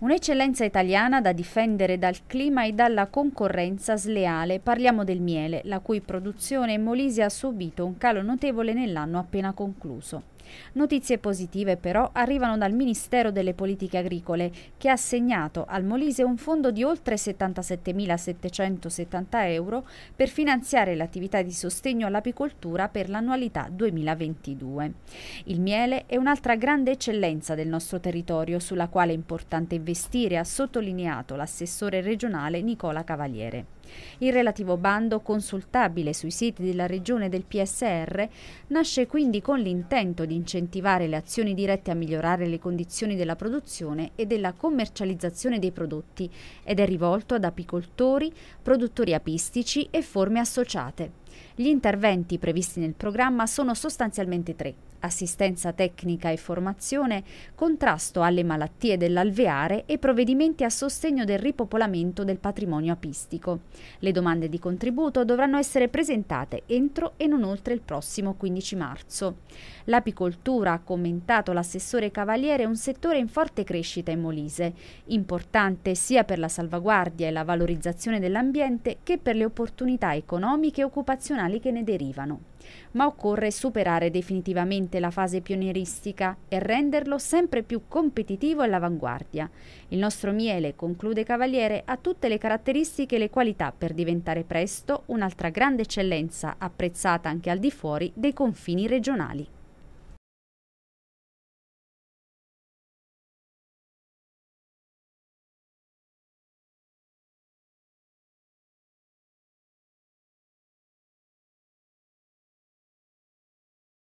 Un'eccellenza italiana da difendere dal clima e dalla concorrenza sleale. Parliamo del miele, la cui produzione in Molise ha subito un calo notevole nell'anno appena concluso. Notizie positive però arrivano dal Ministero delle Politiche Agricole che ha assegnato al Molise un fondo di oltre 77.770 euro per finanziare l'attività di sostegno all'apicoltura per l'annualità 2022. Il miele è un'altra grande eccellenza del nostro territorio sulla quale è importante investire investire, ha sottolineato l'assessore regionale Nicola Cavaliere. Il relativo bando, consultabile sui siti della regione del PSR, nasce quindi con l'intento di incentivare le azioni dirette a migliorare le condizioni della produzione e della commercializzazione dei prodotti ed è rivolto ad apicoltori, produttori apistici e forme associate. Gli interventi previsti nel programma sono sostanzialmente tre assistenza tecnica e formazione, contrasto alle malattie dell'alveare e provvedimenti a sostegno del ripopolamento del patrimonio apistico. Le domande di contributo dovranno essere presentate entro e non oltre il prossimo 15 marzo. L'apicoltura, ha commentato l'assessore Cavaliere, è un settore in forte crescita in Molise, importante sia per la salvaguardia e la valorizzazione dell'ambiente che per le opportunità economiche e occupazionali che ne derivano. Ma occorre superare definitivamente durante la fase pionieristica e renderlo sempre più competitivo e all'avanguardia. Il nostro miele, conclude Cavaliere, ha tutte le caratteristiche e le qualità per diventare presto un'altra grande eccellenza apprezzata anche al di fuori dei confini regionali.